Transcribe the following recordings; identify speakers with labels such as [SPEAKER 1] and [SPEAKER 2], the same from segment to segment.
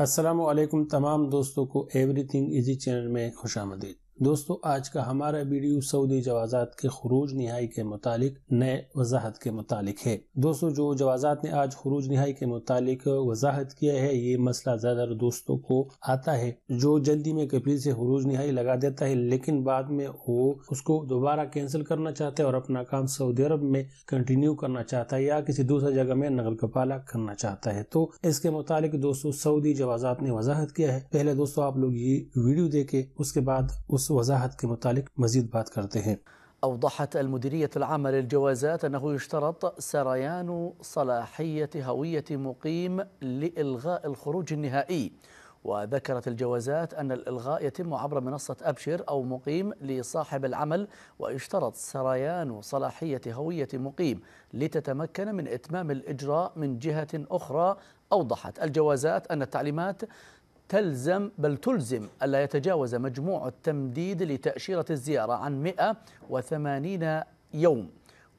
[SPEAKER 1] असलम तमाम दोस्तों को एवरीथिंग इजी चैनल में खुश आमदीद दोस्तों आज का हमारा वीडियो सऊदी जवाजात के खरूज नहाई के मुतालिक नए वजाहत के मुतालिक है दोस्तों जो जवाजात ने आज खरूज नहाई के मुतालिक वजाहत किया है ये मसला ज्यादातर दोस्तों को आता है जो जल्दी में कपिल से खरूज नहाई लगा देता है लेकिन बाद में वो उसको दोबारा कैंसिल करना चाहता है और अपना काम सऊदी अरब में कंटिन्यू करना चाहता है या किसी दूसरे जगह में नगल कपाला करना चाहता है तो इसके मुतालिक दोस्तों सऊदी जवाजात ने वजाहत किया है पहले दोस्तों आप लोग ये वीडियो देखे उसके बाद उस इस کے متعلق مزید بات کرتے ہیں
[SPEAKER 2] أوضحت المديرية العامة للجوازات أنه يشترط سريان صلاحية هوية مقيم لإلغاء الخروج النهائي وذكرت الجوازات أن الإلغاء يتم عبر منصة أبشر أو مقيم لصاحب العمل ويشترط سريان صلاحية هوية مقيم لتتمكن من إتمام الإجراء من جهة أخرى أوضحت الجوازات أن التعليمات تلزم بل تلزم ألا يتجاوز مجموع التمديد لتأشيرة الزيارة عن 180 يوم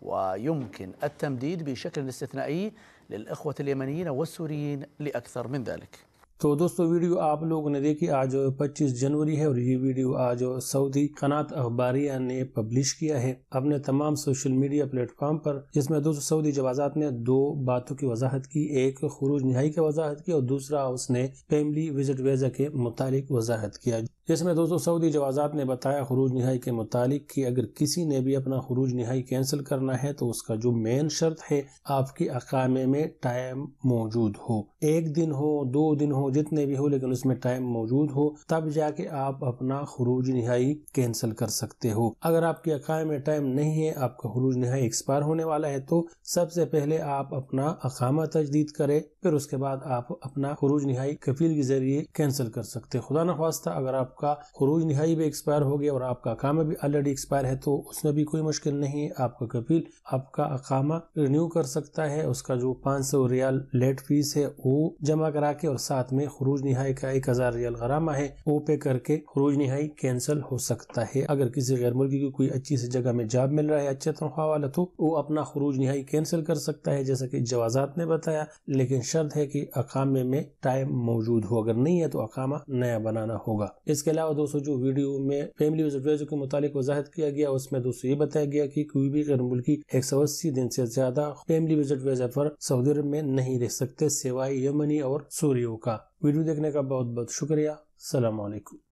[SPEAKER 2] ويمكن التمديد بشكل استثنائي للإخوة اليمنيين والسوريين لأكثر من ذلك
[SPEAKER 1] तो दोस्तों वीडियो आप लोगों ने देखी आज 25 जनवरी है और ये वीडियो आज सऊदी कनात अखबारिया ने पब्लिश किया है अपने तमाम सोशल मीडिया प्लेटफॉर्म पर जिसमें दोस्तों सऊदी जवाजात ने दो बातों की वजाहत की एक खुरूज नहाई की वजाहत की और दूसरा उसने फैमिली विजिट वीजा के मुतालिक वजाहत किया जिसमें दोस्तों सऊदी जवाजात ने बताया खरूज नहाई के मुतालिक कि अगर किसी ने भी अपना खरूज नहाई कैंसिल करना है तो उसका जो मेन शर्त है आपके अकामे में टाइम मौजूद हो एक दिन हो दो दिन हो जितने भी हो लेकिन उसमें टाइम मौजूद हो तब जाके आप अपना खरूज नहाई कैंसिल कर सकते हो अगर आपके अकाय में टाइम नहीं है आपका खरूज नहाई एक्सपायर होने वाला है तो सबसे पहले आप अपना अकामा तजदीद करें फिर उसके बाद आप अपना खरूज नहाई कफील के जरिए कैंसिल कर सकते खुदा नखास्ता अगर आप आपका खरूज नहाई भी एक्सपायर हो गया और आपका अकामा भी ऑलरेडी एक्सपायर है तो उसमें भी कोई मुश्किल नहीं है आपका कपिल आपका अकामा रिन्यू कर सकता है उसका जो पाँच सौ रियाल लेट फीस है वो जमा करा के और साथ में खरूज नहाई का एक हजार रियाल गरामा है वो पे करके खरूज नहाई कैंसिल हो सकता है अगर किसी गैर मुल्की को कोई अच्छी सी जगह में जॉब मिल रहा है अच्छा तनख्वाह वाला तो वो अपना खरूज नहाई कैंसिल कर सकता है जैसा की जवाजात ने बताया लेकिन शर्त है की अकामे में टाइम मौजूद हो अगर नहीं है तो अकामा नया बनाना होगा इसके इसके अलावा दोस्तों जो वीडियो में फैमिली वेलफेयर के मुतालिक वजाहत किया गया उसमें दोस्तों ये बताया गया कि कोई भी गैर मुल्की एक सौ अस्सी दिन से ज्यादा फैमिली विजिट वीजा पर सऊदी अरब में नहीं रह सकते सिवाय यमनी और सूर्यो का वीडियो देखने का बहुत बहुत शुक्रिया सलामकुम